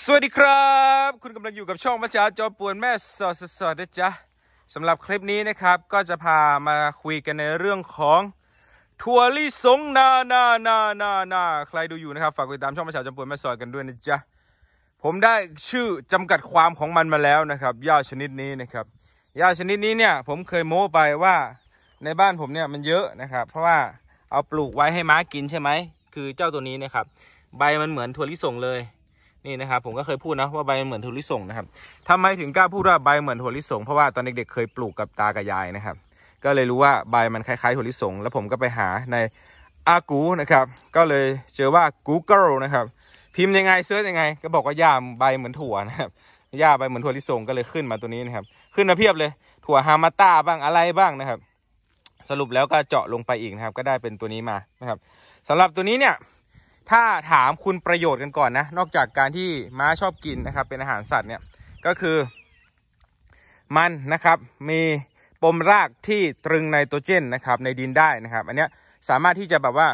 สวัสดีครับ คุณกำลังอยู่กับช่องมัจจาจอปวนแม่สอดสอดนะจ๊ะสำหรับคลิปนี้นะครับ ก็จะพามาคุยกันในเรื่องของทั่วลี่สงนานานานานาใครดูอยู่นะครับฝากติดตามช่องมัจจาจอปวนแม่สอดกันด้วยนะจ๊ะผมได้ชื่อจำกัดความของมันมาแล้วนะครับยญาชนิดนี้นะครับยญาชนิดนี้เนี่ยผมเคยโม้ไปว่าในบ้านผมเนี่ยมันเยอะนะครับ เพราะว่าเอาปลูกไว้ให้ม้ากินใช่ไหมคือเจ้าตัวนี้นะครับ ใบมันเหมือนทั่วลี่สงเลยนี่นะครับผมก็เคยพูดนะว่าใบเหมือนถั่วลิสงนะครับทำไมถึงกล้าพูดว่าใบเหมือนถั่วลิสง เพราะว่าตอนเด็กๆ เคยปลูกกับตากับยายนะครับ ก็เลยรู้ว่าใบมันคล้ายๆถั่วลิสงแล้วผมก็ไปหาในอากูนะครับ ก็เลยเจอว่า Google นะครับ พิมพ์ยังไงเสิร์ชยังไง ก็บอกว่าหญ้าใบเหมือนถั่วนะครับหญ้าใบเหมือนถั่วลิสงก็เลยขึ้นมาตัวนี้นะครับ ขึ้นมาเพียบเลยถั่วฮามาต้าบ้างอะไรบ้างนะครับ สรุปแล้วก็เจาะลงไปอีกนะครับก็ได้เป็นตัวนี้มานะครับ สำหรับตัวนี้เนี่ยถ้าถามคุณประโยชน์กันก่อนนะนอกจากการที่ม้าชอบกินนะครับ เป็นอาหารสัตว์เนี่ยก็คือมันนะครับ มีปมรากที่ตรึงไนโตรเจนนะครับ ในดินได้นะครับ อันเนี้ยสามารถที่จะแบบว่า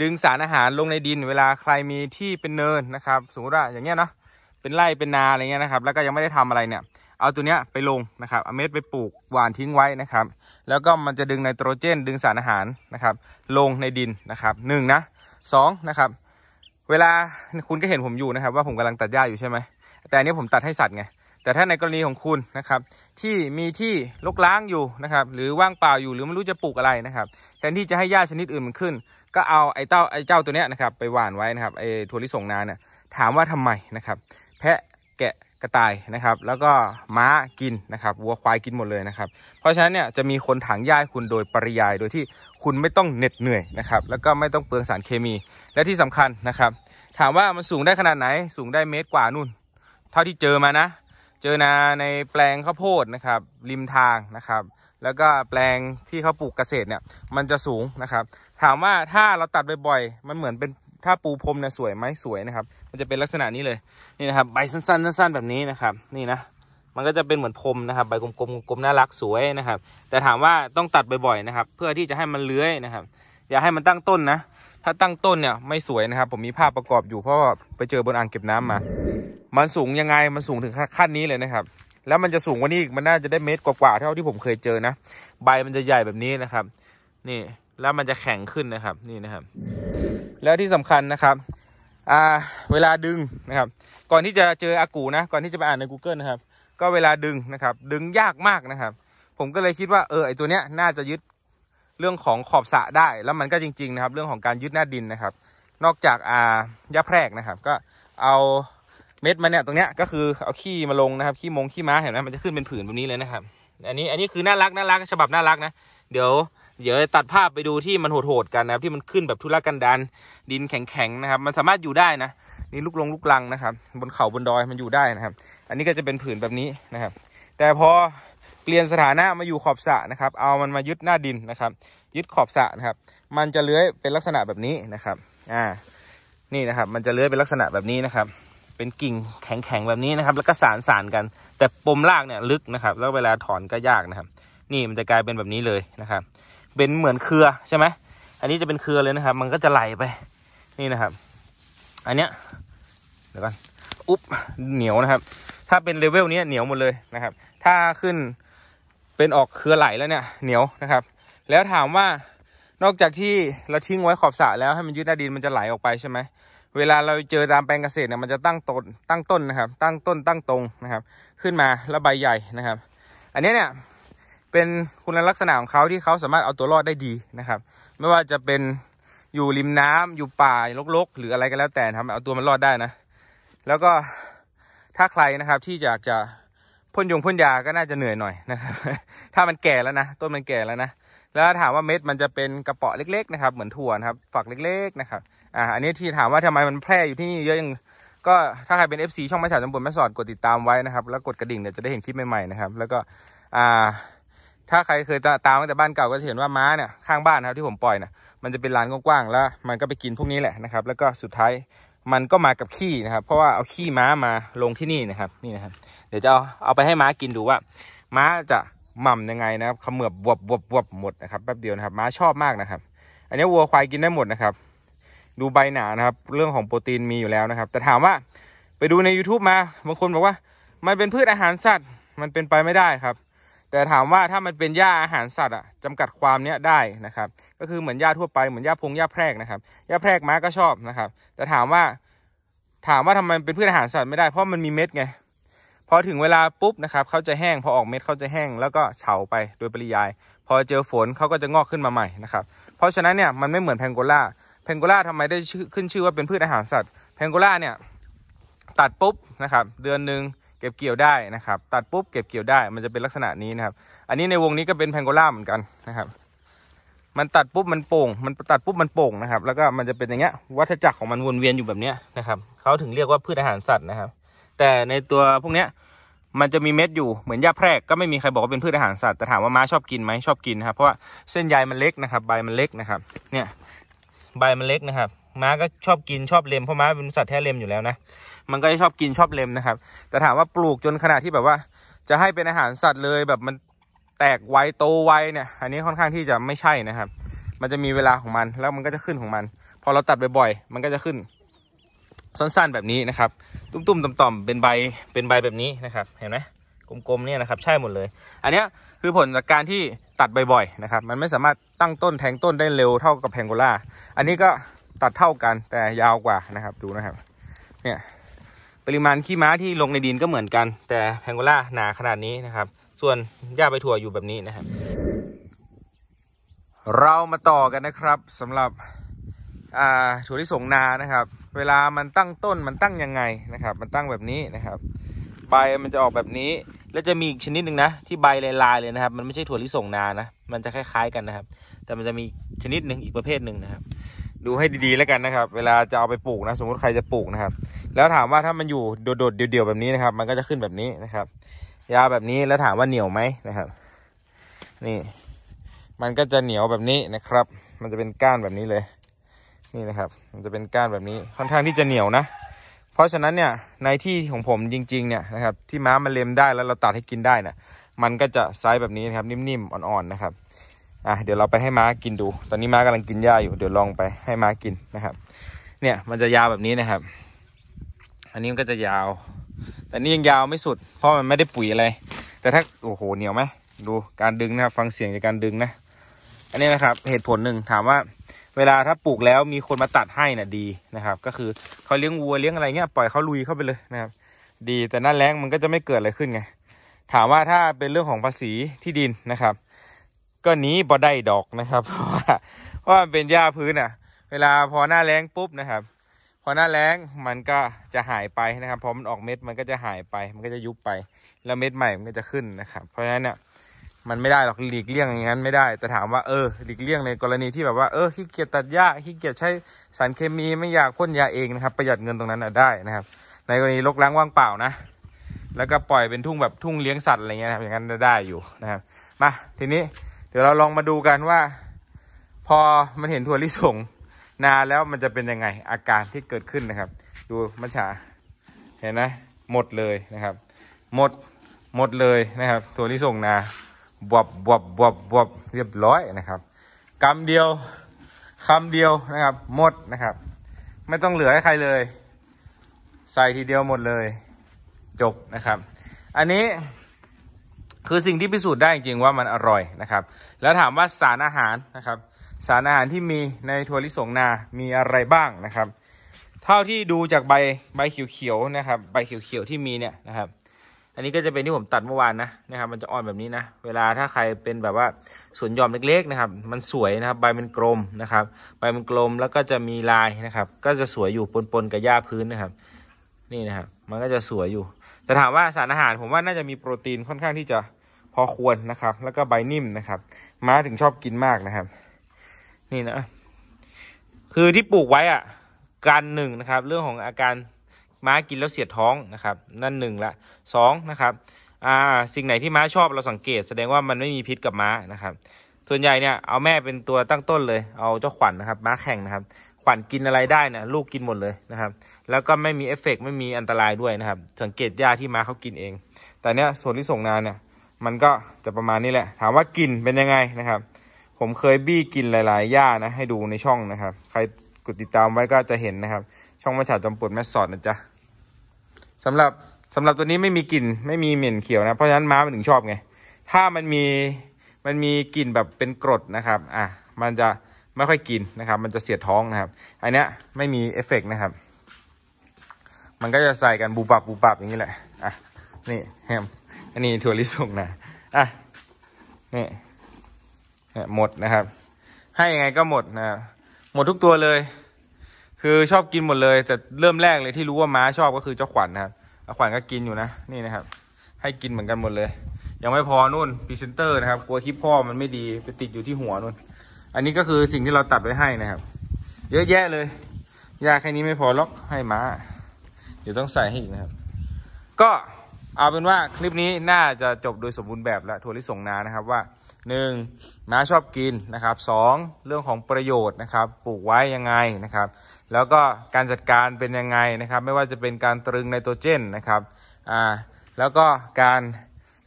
ดึงสารอาหารลงในดิน เวลาใครมีที่เป็นเนินนะครับสมมติว่าอย่างเงี้ยเนาะเป็นไร่เป็นนาอะไรเงี้ยนะครับ แล้วก็ยังไม่ได้ทำอะไรเนี่ย เอาตัวเนี้ยไปลงนะครับเอาเม็ดไปปลูกหวานทิ้งไว้นะครับ แล้วก็มันจะดึงไนโตรเจนดึงสารอาหารนะครับ ลงในดินนะครับหนึ่งนะสองนะครับ เวลาคุณก็เห็นผมอยู่นะครับ ว่าผมกำลังตัดหญ้าอยู่ใช่ไหมแต่อันนี้ผมตัดให้สัตว์ไงแต่ถ้าในกรณีของคุณนะครับ ที่มีที่ลกล้างอยู่นะครับ หรือว่างเปล่าอยู่ หรือไม่รู้จะปลูกอะไรนะครับแทนที่จะให้หญ้าชนิดอื่นมันขึ้น ก็เอาไอ้เต้าไอ้เจ้าตัวเนี้ยนะครับไปหว่านไว้นะครับไอ้ถั่วลิสงนาเนี่ยถามว่าทำไมนะครับ แพะแกะกระต่ายนะครับแล้วก็ม้ากินนะครับวัวควายกินหมดเลยนะครับ เพราะฉะนั้นเนี่ยจะมีคนถางหญ้าคุณโดยปริยายโดยที่คุณไม่ต้องเหน็ดเหนื่อยนะครับแล้วก็ไม่ต้องเปลืองสารเคมีและที่สำคัญนะครับถามว่ามันสูงได้ขนาดไหนสูงได้เมตรกว่านู่น เท่าที่เจอมานะ เจอนาในแปลงข้าวโพดนะครับริมทางนะครับแล้วก็แปลงที่เขาปลูกเกษตรเนี่ยมันจะสูงนะครับถามว่าถ้าเราตัดบ่อยๆมันเหมือนเป็นถ้า ปูพรมนะสวยไหมสวยนะครับ มันจะเป็นลักษณะนี้เลยนี่นะครับ ใบสั้นๆสั้นๆแบบนี้นะครับ นี่นะมันก็จะเป็นเหมือนพรมนะครับ ใบกลมๆกลมน่ารักสวยนะครับ แต่ถามว่าต้องตัดบ่อยๆ นะครับ เพื่อที่จะให้มันเลื้อยนะครับ อย่าให้มันตั้งต้นนะถ้าตั้งต้นเนี่ยไม่สวยนะครับ ผมมีภาพประกอบอยู่เพราะไปเจอบนอ่างเก็บน้ำมา มันสูงยังไงมันสูงถึงขั้นนี้เลยนะครับ แล้วมันจะสูงกว่านี้อีกมันน่าจะได้เมตรกว่าๆเท่าที่ผมเคยเจอนะใบมันจะใหญ่แบบนี้นะครับ นี่แล้วมันจะแข็งขึ้นนะครับ นี่นะครับแล้วที่สำคัญนะครับอ่าเวลาดึงนะครับ ก่อนที่จะเจออากูนะ ก่อนที่จะไปอ่านใน Google นะครับ ก็เวลาดึงนะครับ ดึงยากมากนะครับ ผมก็เลยคิดว่าเออไอตัวเนี้ยน่าจะยึดเรื่องของขอบสะได้ แล้วมันก็จริง ๆนะครับ เรื่องของการยึดหน้าดินนะครับ นอกจากอ่าหญ้าแพรกนะครับ ก็เอาเม็ดมันเนี่ยตรงเนี้ยก็คือเอาขี้มาลงนะครับ ขี้มงขี้ม้าเห็นไหมมันจะขึ้นเป็นผืนแบบนี้เลยนะครับ อันนี้อันนี้คือน่ารักน่ารักฉบับน่ารักนะ เดี๋ยวเดี๋ยวตัดภาพไปดูที่มันโหดๆกันนะครับ ที่มันขึ้นแบบทุรกันดารดินแข็งๆนะครับ มันสามารถอยู่ได้นะนี่ลูกลงลูกลังนะครับ บนเขาบนดอยมันอยู่ได้นะครับ อันนี้ก็จะเป็นผืนแบบนี้นะครับ แต่พอเปลี่ยนสถานะมาอยู่ขอบสะนะครับ เอามันมายึดหน้าดินนะครับ ยึดขอบสะนะครับ มันจะเลื้อยเป็นลักษณะแบบนี้นะครับอ่านี่นะครับ มันจะเลื้อยเป็นลักษณะแบบนี้นะครับ เป็นกิ่งแข็งๆแบบนี้นะครับ แล้วก็สานสานกัน แต่ปมรากเนี่ยลึกนะครับ แล้วเวลาถอนก็ยากนะครับ นี่มันจะกลายเป็นแบบนี้เลยนะครับเป็นเหมือนเครือใช่ไหมอันนี้จะเป็นเครือเลยนะครับ มันก็จะไหลไป นี่นะครับ อันเนี้ยเดี๋ยวก่อน อุ๊บ เหนียวนะครับ ถ้าเป็นเลเวลนี้เหนียวหมดเลยนะครับ ถ้าขึ้นเป็นออกเครือไหลแล้วเนี่ยเหนียวนะครับ แล้วถามว่านอกจากที่เราทิ้งไว้ขอบสระแล้วให้มันยึดหน้าดินมันจะไหลออกไปใช่ไหมเวลาเราเจอตามแปลงเกษตรเนี่ยมันจะตั้งต้น ตั้งต้นนะครับ ตั้งต้นตั้งตรงนะครับ ขึ้นมา แล้วใบใหญ่นะครับ อันนี้เนี่ยเป็นคุณลักษณะของเขาที่เขาสามารถเอาตัวรอดได้ดีนะครับ ไม่ว่าจะเป็นอยู่ริมน้ำอยู่ป่าลกๆ หรืออะไรก็แล้วแต่ครับเอาตัวมันรอดได้นะ แล้วก็ถ้าใครนะครับ ที่อยากจะพ่นยงพ่นยาก็น่าจะเหนื่อยหน่อยนะครับถ้ามันแก่แล้วนะ ต้นมันแก่แล้วนะ แล้วถามว่าเม็ดมันจะเป็นกระเปาะเล็กๆนะครับ เหมือนถั่วนะครับฝักเล็ก ๆนะครับ อ่า อันนี้ที่ถามว่าทำไมมันแพร่อยู่ที่นี่เยอะยังก็ถ้าใครเป็น FC ช่องไม่ฉาจำบุญแม่สอดกดติดตามไว้นะครับ แล้วกดกระดิ่งเนี่ยจะได้เห็นคลิปใหม่ๆนะครับ แล้วก็อ่าถ้าใครเคยตามตั้งแต่บ้านเก่าก็จะเห็นว่าม้าเนี่ยข้างบ้านครับ ที่ผมปล่อยนะมันจะเป็นลานกว้างๆแล้ว มันก็ไปกินพวกนี้แหละนะครับ แล้วก็สุดท้ายมันก็มากับขี้นะครับ เพราะว่าเอาขี้ม้ามาลงที่นี่นะครับนี่นะครับ เดี๋ยวจะเอาเอาไปให้ม้ากินดูว่า ม้าจะหม่ำยังไงนะครับเขมือบบวบบวบบวบหมดนะครับแป๊บเดียวนะครับม้าชอบมากนะครับ อันนี้วัวควายกินได้หมดนะครับดูใบหนานะครับ เรื่องของโปรตีนมีอยู่แล้วนะครับ แต่ถามว่าไปดูใน YouTube มาบางคนบอกว่า มันเป็นพืชอาหารสัตว์ มันเป็นไปไม่ได้ครับแต่ถามว่าถ้ามันเป็นหญ้าอาหารสัตว์อ่ะจำกัดความเนี้ยได้นะครับ ก็คือเหมือนหญ้าทั่วไปเหมือนหญ้าพงหญ้าแพรกนะครับหญ้าแพรกม้าก็ชอบนะครับ แต่ถามว่าถามว่าทำไมเป็นพืชอาหารสัตว์ไม่ได้ เพราะมันมีเม็ดไงพอถึงเวลาปุ๊บนะครับเขาจะแห้งพอออกเม็ดเขาจะแห้ง แล้วก็เฉาไปโดยปริยายพอเจอฝนเขาก็จะงอกขึ้นมาใหม่นะครับเพราะฉะนั้นเนี่ยมันไม่เหมือนแพงโกล่าแพงโกล่าทำไมได้ขึ้นชื่อว่าเป็นพืชอาหารสัตว์แพงโกล่าเนี่ยตัดปุ๊บนะครับ เดือนหนึ่งเก็บเกี่ยวได้นะครับ ตัดปุ๊บเก็บเกี่ยวได้มันจะเป็นลักษณะนี้นะครับ อันนี้ในวงนี้ก็เป็นแพงโกล่าเหมือนกันนะครับ มันตัดปุ๊บมันโป่ง มันตัดปุ๊บมันโป่งนะครับ แล้วก็มันจะเป็นอย่างเงี้ยวัฏจักรของมันวนเวียนอยู่แบบเนี้ยนะครับเขาถึงเรียกว่าพืชอาหารสัตว์นะครับ แต่ในตัวพวกเนี้ยมันจะมีเม็ดอยู่เหมือนหญ้าแพรกก็ไม่มีใครบอกว่าเป็นพืชอาหารสัตว์แต่ถามว่าม้าชอบกินไหมชอบกินครับเพราะว่าเส้นใยมันเล็กนะครับใบมันเล็กนะครับเนี่ยใบมันเล็กนะครับ ม้าก็ชอบกินชอบเลมเพราะม้าเป็นสัตว์แท้เลมอยู่แล้วนะมันก็จะชอบกินชอบเล็มนะครับ แต่ถามว่าปลูกจนขนาดที่แบบว่า จะให้เป็นอาหารสัตว์เลยแบบมันแตกไวโตไวเนี่ย อันนี้ค่อนข้างที่จะไม่ใช่นะครับ มันจะมีเวลาของมัน แล้วมันก็จะขึ้นของมัน พอเราตัดบ่อย ๆ มันก็จะขึ้นสั้นๆแบบนี้นะครับ ตุ้มๆต่อมๆ เป็นใบเป็นใบแบบนี้นะครับ เห็นไหมกลมๆเนี่ยนะครับใช่หมดเลย อันนี้คือผลจากการที่ตัดบ่อยๆนะครับ มันไม่สามารถตั้งต้นแทงต้นได้เร็วเท่ากับแพงโกล่า อันนี้ก็ตัดเท่ากันแต่ยาวกว่านะครับ ดูนะครับ เนี่ยริมาณขี้ม้าที่ลงในดินก็เหมือนกัน แต่แพงโกล่าหนาขนาดนี้นะครับ ส่วนหญ้าใบถั่วอยู่แบบนี้นะครับเรามาต่อกันนะครับ สำหรับถั่วลิสงนานะครับ เวลามันตั้งต้นมันตั้งยังไงนะครับ มันตั้งแบบนี้นะครับใบมันจะออกแบบนี้ แล้วจะมีอีกชนิดหนึ่งนะที่ใบลายๆเลยนะครับ มันไม่ใช่ถั่วลิสงนานะมันจะคล้ายๆกันนะครับ แต่มันจะมีชนิดหนึ่งอีกประเภทหนึ่งนะครับ ดูให้ดีๆแล้วกันนะครับ เวลาจะเอาไปปลูกนะสมมติใครจะปลูกนะครับแล้วถามว่าถ้ามันอยู่โดดๆ เดี่ยวๆแบบนี้นะครับ มันก็จะขึ้นแบบนี้นะครับ ยาวแบบนี้แล้วถามว่าเหนียวไหมนะครับ นี่ มันก็จะเหนียวแบบนี้นะครับ มันจะเป็นก้านแบบนี้เลย นี่นะครับ มันจะเป็นก้านแบบนี้ ค่อนข้างที่จะเหนียวนะ เพราะฉะนั้นเนี่ย ในที่ของผมจริง ๆ เนี่ยนะครับ ที่ม้ามันเล็มได้ แล้วเราตัดให้กินได้นะ่ะ มันก็จะไซส์แบบนี้นะครับ นิ่มๆ อ่อนๆ นะครับ อ่ะ เดี๋ยวเราไปให้ม้ากินดู ตอนนี้ม้ากำลังกินหญ้าอยู่ เดี๋ยวลองไปให้ม้ากินนะครับ เนี่ย มันจะยาวแบบนี้นะครับอันนี้มันก็จะยาว แต่นี่ยังยาวไม่สุด เพราะมันไม่ได้ปุ๋ยอะไร แต่ถ้า โอ้โห เหนียวไหม ดูการดึงนะครับ ฟังเสียงจากการดึงนะ อันนี้นะครับ เหตุผลหนึ่ง ถามว่า เวลาถ้าปลูกแล้วมีคนมาตัดให้นะ่ะ ดีนะครับ ก็คือเขาเลี้ยงวัวเลี้ยงอะไรเงี้ยปล่อยเขาลุยเข้าไปเลยนะครับ ดีแต่หน้าแรงมันก็จะไม่เกิดอะไรขึ้นไง ถามว่าถ้าเป็นเรื่องของภาษีที่ดินนะครับ ก็นี้บ่ได้ดอกนะครับ เพราะว่าเพราะมันเป็นหญ้าพื้นอ่ะ เวลาพอหน้าแรงปุ๊บนะครับพอหน้าแล้งมันก็จะหายไปนะครับพอมันออกเม็ดมันก็จะหายไป มันก็จะยุบไป แล้วเม็ดใหม่มันก็จะขึ้นนะครับ เพราะฉะนั้นเนี่ยมันไม่ได้หรอกหลีกเลี่ยงอย่างนั้นไม่ได้ แต่ถามว่าเออหลีกเลี่ยงในกรณีที่แบบว่าเออขี้เกียจตัดหญ้าขี้เกียจใช้สารเคมีไม่อยากพ่นยาเองนะครับ ประหยัดเงินตรงนั้นได้นะครับ ในกรณีลกล้างว่างเปล่านะ แล้วก็ปล่อยเป็นทุ่งแบบทุ่งเลี้ยงสัตว์อะไรเงี้ยครับ อย่างนั้นได้อยู่นะครับมาทีนี้เดี๋ยวเราลองมาดูกันว่า พอมันเห็นถั่วลิสงนานแล้วมันจะเป็นยังไงอาการที่เกิดขึ้นนะครับ ดูมัชชาเห็นไหมหมดเลยนะครับ หมดหมดเลยนะครับ ตัวนีส่งนาบวบบวบบวบบวบเรียบร้อยนะครับกำเดียวคำเดียวนะครับหมดนะครับ ไม่ต้องเหลือให้ใครเลย ใส่ทีเดียวหมดเลย จบนะครับ อันนี้คือสิ่งที่พิสูจน์ได้จริงว่ามันอร่อยนะครับ แล้วถามว่าสารอาหารนะครับสารอาหารที่มีในถั่วลิสงนา มีอะไรบ้างนะครับ เท่าที่ดูจากใบ ใบเขียวๆนะครับ ใบเขียวๆที่มีเนี่ยนะครับ อันนี้ก็จะเป็นที่ผมตัดเมื่อวานนะนะครับ มันจะอ่อนแบบนี้นะ เวลาถ้าใครเป็นแบบว่าสวนหย่อมเล็กๆนะครับ มันสวยนะครับ ใบมันกลมนะครับ ใบมันกลมแล้วก็จะมีลายนะครับ ก็จะสวยอยู่ปนๆกับหญ้าพื้นนะครับ นี่นะครับ มันก็จะสวยอยู่ แต่ถามว่าสารอาหาร ผมว่าน่าจะมีโปรตีนค่อนข้างที่จะพอควรนะครับ แล้วก็ใบนิ่มนะครับ ม้าถึงชอบกินมากนะครับนี่นะคือที่ปลูกไว้อ่ะการหนึ่งนะครับ เรื่องของอาการม้ากินแล้วเสียดท้องนะครับนั่นหนึ่งละสองนะครับอ่าสิ่งไหนที่ม้าชอบเราสังเกต แสดงว่ามันไม่มีพิษกับม้านะครับ ส่วนใหญ่เนี่ยเอาแม่เป็นตัวตั้งต้นเลย เอาเจ้าขวัญนนะครับ ม้าแข่งนะครับ ขวัญกินอะไรได้นะลูกกินหมดเลยนะครับ แล้วก็ไม่มีเอฟเฟกไม่มีอันตรายด้วยนะครับ สังเกตยญ้าที่ม้าเขากินเองแต่เนี้ยส่วนที่ส่งนานเนี่ยมันก็จะประมาณนี้แหละถามว่ากลิ่นเป็นยังไงนะครับผมเคยบี้กินหลายๆหญ้านะให้ดูในช่องนะครับ ใครกดติดตามไว้ก็จะเห็นนะครับ ช่องมาฉาดจอมปลวดแมสสอดนะจ๊ะสำหรับสำหรับตัวนี้ไม่มีกลิ่นไม่มีเหม็นเขียวนะเพราะฉะนั้นม้ามันถึงชอบไงถ้ามันมีมันมีกลิ่นแบบเป็นกรดนะครับ อ่ะมันจะไม่ค่อยกินนะครับ มันจะเสียท้องนะครับอันเนี้ย ไม่มีเอฟเฟกนะครับ มันก็จะใส่กันบูปับบูปับอย่างนี้แหละอ่ะนี่แฮม อันนี้ถั่วลิสงนะอ่ะนี่หมดนะครับ ให้ยังไงก็หมดนะหมดทุกตัวเลย คือชอบกินหมดเลยแต่เริ่มแรกเลยที่รู้ว่าม้าชอบก็คือเจ้าขวัญนนะครับขวัญก็กินอยู่นะนี่นะครับให้กินเหมือนกันหมดเลย ยังไม่พอนู่นพรีเซนเตอร์นะครับกลัวคลิปพ่อมันไม่ดีไปติดอยู่ที่หัวนู่น อันนี้ก็คือสิ่งที่เราตัดไว้ให้นะครับเยอะแยะเลยยาแค่นี้ไม่พอล็อกให้ม้า เดี๋ยวต้องใส่ให้อีกนะครับ ก็เอาเป็นว่าคลิปนี้น่าจะจบโดยสมบูรณ์แบบแล้วทัวร์ิสงนานะครับว่า 1. ม้าชอบกินนะครับ 2. เรื่องของประโยชน์นะครับปลูกไว้ยังไงนะครับ แล้วก็การจัดการเป็นยังไงนะครับ ไม่ว่าจะเป็นการตรึงไนโตรเจนนะครับอ่าแล้วก็การ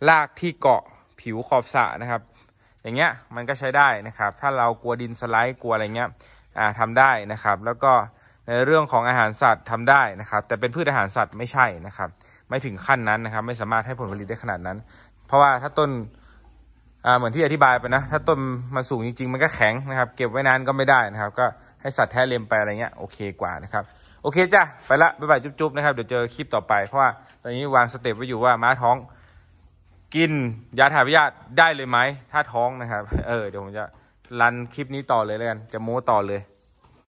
ลากที่เกาะผิวขอบสระนะครับ อย่างเงี้ยมันก็ใช้ได้นะครับถ้าเรากลัวดินสไลด์กลัวอะไรเงี้ยอ่าทำได้นะครับ แล้วก็ในเรื่องของอาหารสัตว์ทำได้นะครับ แต่เป็นพืชอาหารสัตว์ไม่ใช่นะครับไม่ถึงขั้นนั้นนะครับไม่สามารถให้ผลผลิตได้ขนาดนั้น เพราะว่าถ้าต้นอ่าเหมือนที่อธิบายไปนะถ้าต้นมันสูงจริง ๆ มันก็แข็งนะครับ เก็บไว้นานก็ไม่ได้นะครับ ก็ให้สัตว์แท้เลมไปอะไรเงี้ยโอเคกว่านะครับ โอเคจ้ะไปละไปไปจุ๊บๆนะครับเดี๋ยวเจอคลิปต่อไปเพราะว่าตอนนี้วางสเต็ปไว้อยู่ว่าม้าท้อง กินยาถ่ายพยาธิได้เลยไหมถ้าท้องนะครับ เออเดี๋ยวผมจะรันคลิปนี้ต่อเลยแล้วกันจะโม้ต่อเลย